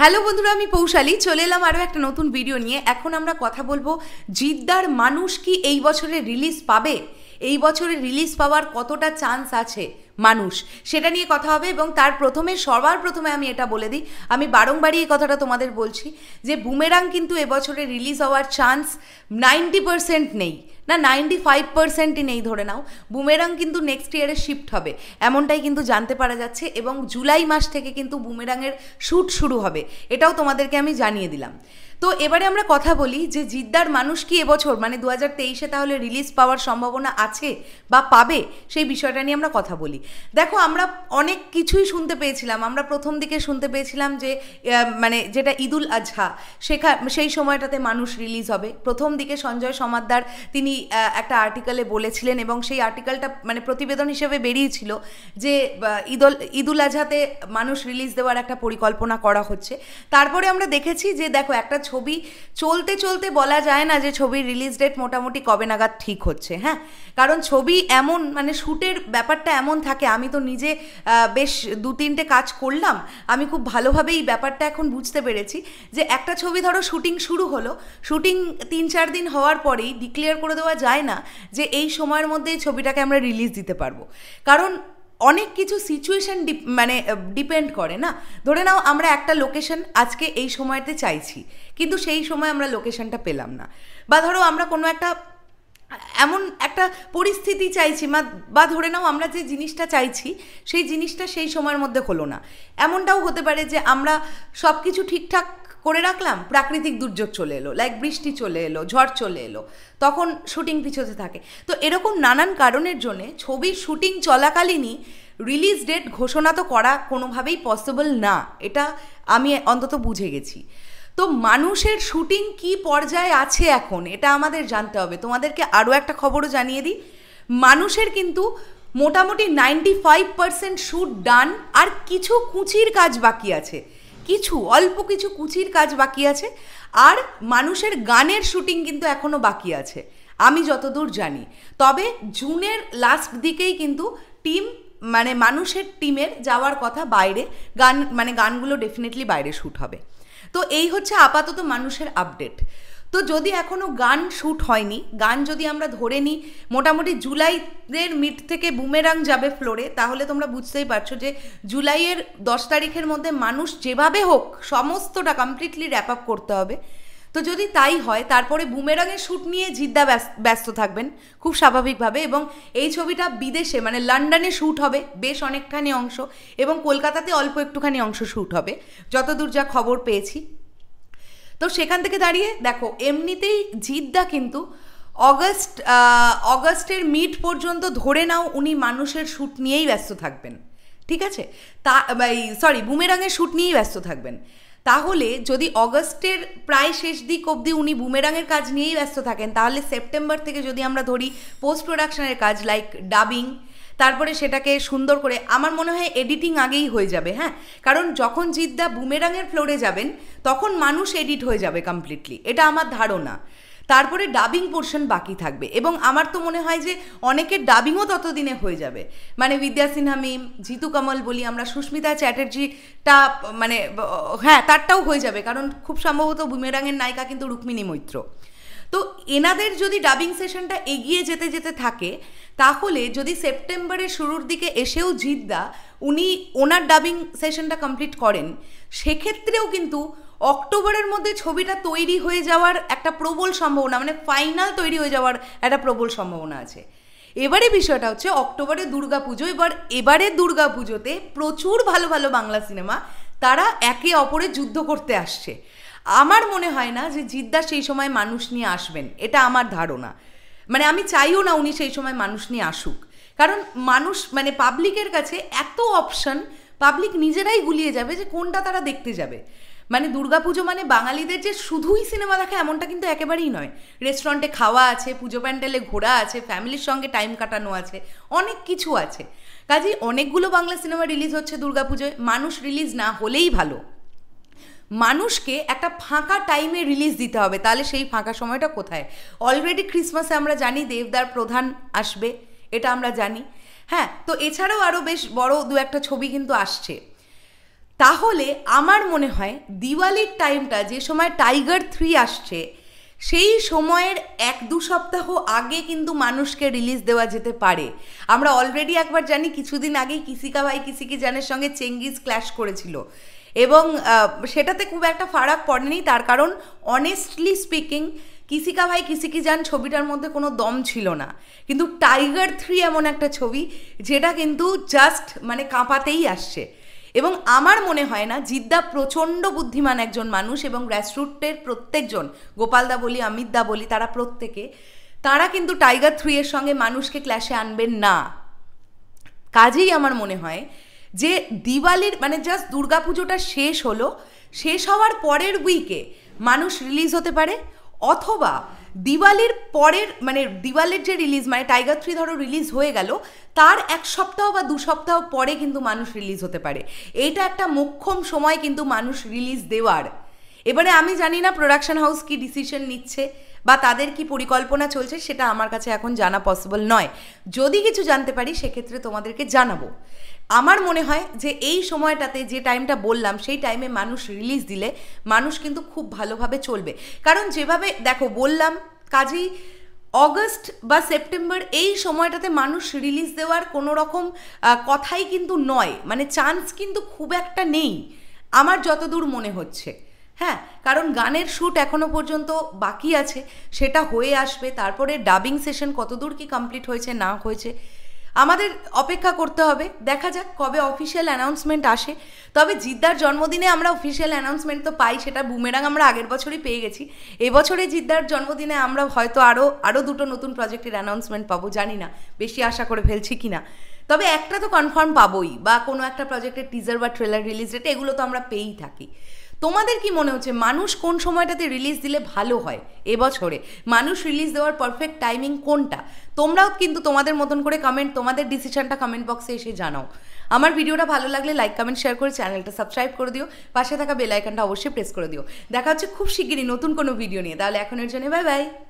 hello বন্ধুরা আমি পৌশালী চলে এলাম আরও একটা নতুন ভিডিও নিয়ে এখন আমরা কথা বলবো জিদ্দার মানুষ কি এই বছরে রিলিজ পাবে এই বছরে রিলিজ পাওয়ার কতটা চান্স আছে মানুষ সেটা নিয়ে কথা হবে এবং তার প্রথমে সবার প্রথমে আমি এটা বলে দিই আমি বারংবারই এই কথাটা তোমাদের বলছি যে বুমেরাং কিন্তু এবছরে রিলিজ হওয়ার চান্স নাইনটি পারসেন্ট নেই না নাইনটি ফাইভ পার্সেন্টই নেই ধরে নাও বুমেরাং কিন্তু নেক্সট ইয়ারে শিফট হবে এমনটাই কিন্তু জানতে পারা যাচ্ছে এবং জুলাই মাস থেকে কিন্তু বুমেরাংয়ের শ্যুট শুরু হবে এটাও তোমাদেরকে আমি জানিয়ে দিলাম তো এবারে আমরা কথা বলি যে জিদ্দার মানুষ কি এবছর মানে দু হাজার তেইশে তাহলে রিলিজ পাওয়ার সম্ভাবনা আছে বা পাবে সেই বিষয়টা নিয়ে আমরা কথা বলি দেখো আমরা অনেক কিছুই শুনতে পেয়েছিলাম আমরা প্রথম দিকে শুনতে পেয়েছিলাম যে মানে যেটা ঈদুল আজহা সেখা সেই সময়টাতে মানুষ রিলিজ হবে প্রথম দিকে সঞ্জয় সমাদ্দার তিনি একটা আর্টিকেলে বলেছিলেন এবং সেই আর্টিকেলটা মানে প্রতিবেদন হিসেবে বেরিয়েছিল যে ঈদল ঈদুল আজহাতে মানুষ রিলিজ দেওয়ার একটা পরিকল্পনা করা হচ্ছে তারপরে আমরা দেখেছি যে দেখো একটা ছবি চলতে চলতে বলা যায় না যে ছবির রিলিজ ডেট মোটামুটি কবে নাগাদ ঠিক হচ্ছে হ্যাঁ কারণ ছবি এমন মানে শ্যুটের ব্যাপারটা এমন থাকে আমি তো নিজে বেশ দু তিনটে কাজ করলাম আমি খুব ভালোভাবেই ব্যাপারটা এখন বুঝতে পেরেছি যে একটা ছবি ধরো শুটিং শুরু হলো শুটিং তিন চার দিন হওয়ার পরেই ডিক্লেয়ার করে দেওয়া দেওয়া যায় না যে এই সময়ের মধ্যে এই ছবিটাকে আমরা রিলিজ দিতে পারবো কারণ অনেক কিছু সিচুয়েশান মানে ডিপেন্ড করে না ধরে নাও আমরা একটা লোকেশন আজকে এই সময়তে চাইছি কিন্তু সেই সময় আমরা লোকেশনটা পেলাম না বা ধরো আমরা কোনো একটা এমন একটা পরিস্থিতি চাইছি বা ধরে নাও আমরা যে জিনিসটা চাইছি সেই জিনিসটা সেই সময়ের মধ্যে হলো না এমনটাও হতে পারে যে আমরা সব কিছু ঠিকঠাক করে রাখলাম প্রাকৃতিক দুর্যোগ চলে এলো লাইক বৃষ্টি চলে এলো ঝড় চলে এলো তখন শুটিং পিছোতে থাকে তো এরকম নানান কারণের জন্যে ছবির শুটিং চলাকালীনই রিলিজ ডেট ঘোষণা তো করা কোনোভাবেই পসিবল না এটা আমি অন্তত বুঝে গেছি তো মানুষের শুটিং কি পর্যায়ে আছে এখন এটা আমাদের জানতে হবে তোমাদেরকে আরও একটা খবরও জানিয়ে দিই মানুষের কিন্তু মোটামুটি ninety five percent shoot done আর কিছু কুচির কাজ বাকি আছে কিছু অল্প কিছু কুচির কাজ বাকি আছে আর মানুষের গানের শুটিং কিন্তু এখনও বাকি আছে আমি যতদূর জানি তবে জুনের লাস্ট দিকেই কিন্তু টিম মানে মানুষের টিমের যাওয়ার কথা বাইরে গান মানে গানগুলো ডেফিনেটলি বাইরে শ্যুট হবে তো এই হচ্ছে আপাতত মানুষের আপডেট তো যদি এখনও গান শ্যুট হয়নি গান যদি আমরা ধরে নিই মোটামুটি জুলাইয়ের মিট থেকে বুমেরাং যাবে ফ্লোরে তাহলে তোমরা বুঝতেই পারছো যে জুলাইয়ের দশ তারিখের মধ্যে মানুষ যেভাবে হোক সমস্তটা কমপ্লিটলি র্যাপ আপ করতে হবে তো যদি তাই হয় তারপরে বুমেরাঙের শ্যুট নিয়ে জিদ্দা ব্যস্ত থাকবেন খুব স্বাভাবিকভাবে এবং এই ছবিটা বিদেশে মানে লন্ডনে শ্যুট হবে বেশ অনেকখানি অংশ এবং কলকাতাতে অল্প একটুখানি অংশ শ্যুট হবে যতদূর যা খবর পেয়েছি তো সেখান থেকে দাঁড়িয়ে দেখো এমনিতেই জিদ্দা কিন্তু অগস্ট অগস্টের মিড পর্যন্ত ধরে নাও উনি মানুষের শ্যুট নিয়েই ব্যস্ত থাকবেন ঠিক আছে তা সরি বুমেরাঙের শ্যুট নিয়েই ব্যস্ত থাকবেন তাহলে যদি অগস্টের প্রায় শেষ দিক অবধি উনি বুমেরাঙের কাজ নিয়েই ব্যস্ত থাকেন তাহলে সেপ্টেম্বর থেকে যদি আমরা ধরি পোস্ট প্রোডাকশনের কাজ লাইক ডাবিং তারপরে সেটাকে সুন্দর করে আমার মনে হয় এডিটিং আগেই হয়ে যাবে হ্যাঁ কারণ যখন জিদ্দা বুমেরাঙের ফ্লোরে যাবেন তখন মানুষ এডিট হয়ে যাবে কমপ্লিটলি এটা আমার ধারণা তারপরে ডাবিং পোর্শন বাকি থাকবে এবং আমার তো মনে হয় যে অনেকের ডাবিংও ততদিনে হয়ে যাবে মানে বিদ্যা সিনহা মিম জিতু কমল বলি আমরা সুস্মিতা চ্যাটার্জিটা মানে হ্যাঁ তারটাও হয়ে যাবে কারণ খুব সম্ভবত বুমেরাঙের নায়িকা কিন্তু রুক্মিণী মৈত্র তো এনাদের যদি ডাবিং সেশনটা এগিয়ে যেতে যেতে থাকে তাহলে যদি সেপ্টেম্বরের শুরুর দিকে এসেও জিদ্দা উনি ওনার ডাবিং সেশনটা কমপ্লিট করেন সেক্ষেত্রেও কিন্তু অক্টোবরের মধ্যে ছবিটা তৈরি হয়ে যাওয়ার একটা প্রবল সম্ভাবনা মানে ফাইনাল তৈরি হয়ে যাওয়ার একটা প্রবল সম্ভাবনা আছে এবারে বিষয়টা হচ্ছে অক্টোবরে দুর্গাপুজো এবার এবারে দুর্গাপুজোতে প্রচুর ভালো ভালো বাংলা সিনেমা তারা একে অপরে যুদ্ধ করতে আসছে আমার মনে হয় না যে জিদ্দা সেই সময় মানুষ নিয়ে আসবেন এটা আমার ধারণা মানে আমি চাইও না উনি সেই সময় মানুষ নিয়ে আসুক কারণ মানুষ মানে পাবলিকের কাছে এত অপশন পাবলিক নিজেরাই গুলিয়ে যাবে যে কোনটা তারা দেখতে যাবে মানে দুর্গাপুজো মানে বাঙালিদের যে শুধুই সিনেমা দেখা এমনটা কিন্তু একেবারেই নয় রেস্টুরেন্টে খাওয়া আছে পুজো প্যান্ডেলে ঘোরা আছে ফ্যামিলির সঙ্গে টাইম কাটানো আছে অনেক কিছু আছে কাজেই অনেকগুলো বাংলা সিনেমা রিলিজ হচ্ছে দুর্গাপুজোয় মানুষ রিলিজ না হলেই ভালো মানুষকে একটা ফাঁকা টাইমে রিলিজ দিতে হবে তাহলে সেই ফাঁকা সময়টা কোথায় অলরেডি ক্রিসমাসে আমরা জানি দেবদার প্রধান আসবে এটা আমরা জানি হ্যাঁ তো এছাড়াও আরও বেশ বড় দু একটা ছবি কিন্তু আসছে তাহলে আমার মনে হয় দিওয়ালির টাইমটা যে সময় টাইগার থ্রি আসছে সেই সময়ের এক দু সপ্তাহ আগে কিন্তু মানুষকে রিলিজ দেওয়া যেতে পারে আমরা অলরেডি একবার জানি কিছুদিন আগেই কিসিকা ভাই কিসিকি জানের সঙ্গে চেঙ্গিজ ক্ল্যাশ করেছিল এবং সেটাতে খুব একটা ফারাক পড়েনি তার কারণ অনেস্টলি স্পিকিং কিসিকা ভাই কিসিকি যান ছবিটার মধ্যে কোনো দম ছিল না কিন্তু টাইগার থ্রি এমন একটা ছবি যেটা কিন্তু জাস্ট মানে কাঁপাতেই আসছে এবং আমার মনে হয় না জিদ্দা প্রচণ্ড বুদ্ধিমান একজন মানুষ এবং গ্র্যাসরুটের প্রত্যেকজন গোপালদা বলি অমিতদা বলি তারা প্রত্যেকে তারা কিন্তু টাইগার থ্রি এর সঙ্গে মানুষকে ক্ল্যাশে আনবেন না কাজেই আমার মনে হয় যে দিওয়ালির মানে জাস্ট দুর্গাপুজোটা শেষ হলো শেষ হওয়ার পরের উইকে মানুষ রিলিজ হতে পারে অথবা দিওয়ালির পরের মানে দিওয়ালির যে রিলিজ মানে টাইগার থ্রি ধরো রিলিজ হয়ে গেল তার এক সপ্তাহ বা দু সপ্তাহ পরে কিন্তু মানুষ রিলিজ হতে পারে এইটা একটা মোক্ষম সময় কিন্তু মানুষ রিলিজ দেওয়ার এবারে আমি জানি না প্রোডাকশন হাউস কি ডিসিশন নিচ্ছে বা তাদের কি পরিকল্পনা চলছে সেটা আমার কাছে এখন জানা পসিবল নয় যদি কিছু জানতে পারি সেক্ষেত্রে তোমাদেরকে জানাবো আমার মনে হয় যে এই সময়টাতে যে টাইমটা বললাম সেই টাইমে মানুষ রিলিজ দিলে মানুষ কিন্তু খুব ভালোভাবে চলবে কারণ যেভাবে দেখো বললাম কাজেই অগস্ট বা সেপ্টেম্বর এই সময়টাতে মানুষ রিলিজ দেওয়ার কোনো রকম কথাই কিন্তু নয় মানে চান্স কিন্তু খুব একটা নেই আমার যতদূর মনে হচ্ছে হ্যাঁ কারণ গানের শ্যুট এখনো পর্যন্ত বাকি আছে সেটা হয়ে আসবে তারপরে ডাবিং সেশন কতদূর কি কমপ্লিট হয়েছে না হয়েছে আমাদের অপেক্ষা করতে হবে দেখা যাক কবে অফিসিয়াল অ্যানাউন্সমেন্ট আসে তবে জিদ্দার জন্মদিনে আমরা অফিসিয়াল অ্যানাউন্সমেন্ট তো পাই সেটা বুমেরাং আমরা আগের বছরই পেয়ে গেছি এবছরে জিদ্দার জন্মদিনে আমরা হয়তো আরও আরও দুটো নতুন প্রজেক্টের অ্যানাউন্সমেন্ট পাবো জানি না বেশি আশা করে ফেলছি কি না তবে একটা তো কনফার্ম পাবোই বা কোনো একটা প্রজেক্টের টিজার বা ট্রেলার রিলিজ ডেট এগুলো তো আমরা পেয়েই থাকি তোমাদের কি মনে হচ্ছে মানুষ কোন সময়টাতে রিলিজ দিলে ভালো হয় এবছরে মানুষ রিলিজ দেওয়ার পারফেক্ট টাইমিং কোনটা তোমরাও কিন্তু তোমাদের মতন করে কমেন্ট তোমাদের ডিসিশনটা কমেন্ট বক্সে এসে জানাও আমার ভিডিওটা ভালো লাগলে লাইক কমেন্ট শেয়ার করে চ্যানেলটা সাবস্ক্রাইব করে দিও পাশে থাকা বেল আইকনটা অবশ্যই প্রেস করে দিও দেখা হচ্ছে খুব শিগগিরই নতুন কোনো ভিডিও নিয়ে তাহলে এখনের জন্য বাই বাই